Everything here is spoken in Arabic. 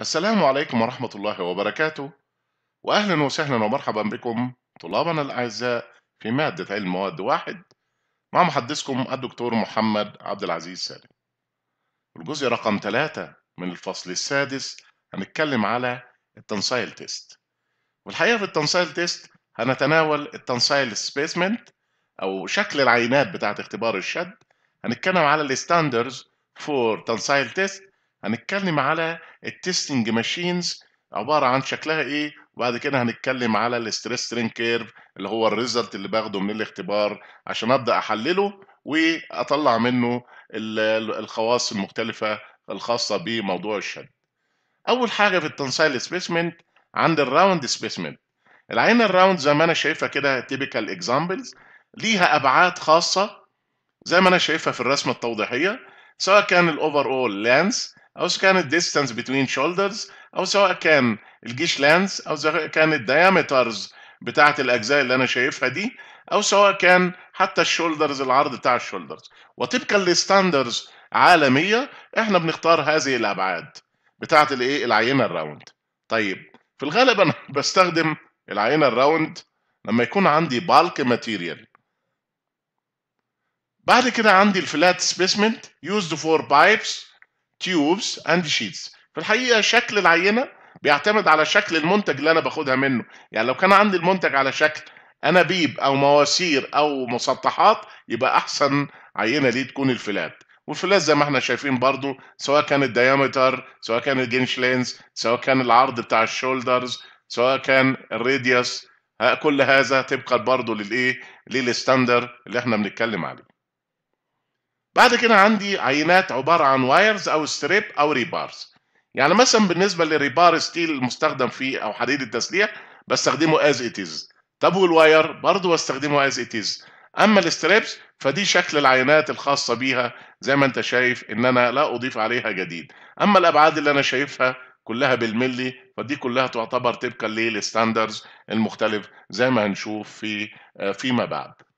السلام عليكم ورحمة الله وبركاته وأهلا وسهلا ومرحبا بكم طلابنا الأعزاء في مادة علم مواد واحد مع محدثكم الدكتور محمد عبد العزيز سالم الجزء رقم ثلاثة من الفصل السادس هنتكلم على التنسايل تيست والحقيقة في التنسايل تيست هنتناول التنسايل سبيسمنت أو شكل العينات بتاعة اختبار الشد هنتكلم على الستاندرز فور تنسايل تيست هنتكلم على التستنج ماشينز عباره عن شكلها ايه وبعد كده هنتكلم على الاستريس ترين كيرف اللي هو الريزلت اللي باخده من الاختبار عشان ابدا احلله واطلع منه الخواص المختلفه الخاصه بموضوع الشد اول حاجه في التنسايل سبيسمنت عند الراوند سبيسمنت العين الراوند زي ما انا شايفها كده تيبيكال اكزامبلز ليها ابعاد خاصه زي ما انا شايفها في الرسمه التوضيحيه سواء كان الاوفر اول لانس او سواء كان الديستانس بتوين شولدرز او سواء كان الجيش لانس او سواء كان الدايمترز بتاعه الاجزاء اللي انا شايفها دي او سواء كان حتى الشولدرز العرض بتاع الشولدرز وطبقا لستاندرز عالميه احنا بنختار هذه الابعاد بتاعه الايه العينه الراوند طيب في الغالب انا بستخدم العينه الراوند لما يكون عندي بالك ماتيريال بعد كده عندي الفلات سبيسمنت يوزد فور بايبس تيوبس اند شيتس في الحقيقه شكل العينه بيعتمد على شكل المنتج اللي انا باخدها منه يعني لو كان عندي المنتج على شكل انابيب او مواسير او مسطحات يبقى احسن عينه ليه تكون الفلات والفلات زي ما احنا شايفين برضو سواء كان الديامتر سواء كان الجنش لينز سواء كان العرض بتاع الشولدرز سواء كان الراديوس كل هذا طبقا برضو للايه للستاندر اللي احنا بنتكلم عليه بعد كده عندي عينات عبارة عن وايرز أو ستريب أو ريبارز يعني مثلا بالنسبة للريبار ستيل المستخدم في أو حديد التسليح بستخدمه از it is طب والواير برضه بستخدمه از it is أما الستريبس فدي شكل العينات الخاصة بيها زي ما أنت شايف إن أنا لا أضيف عليها جديد أما الأبعاد اللي أنا شايفها كلها بالملي فدي كلها تعتبر طبقا للستاندرز المختلف زي ما هنشوف في آه، فيما بعد